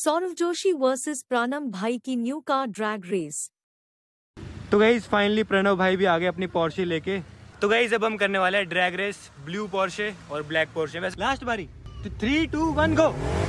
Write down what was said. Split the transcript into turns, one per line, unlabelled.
Saurav Joshi versus प्राणम भाई की new car drag race
तो गई फाइनली प्रणव भाई भी आ गए अपनी पॉर्शे लेके तो गई अब हम करने वाले हैं ड्रैग रेस ब्लू पॉर्शे और ब्लैक पॉर्शे बस लास्ट बारी तो थ्री टू वन गो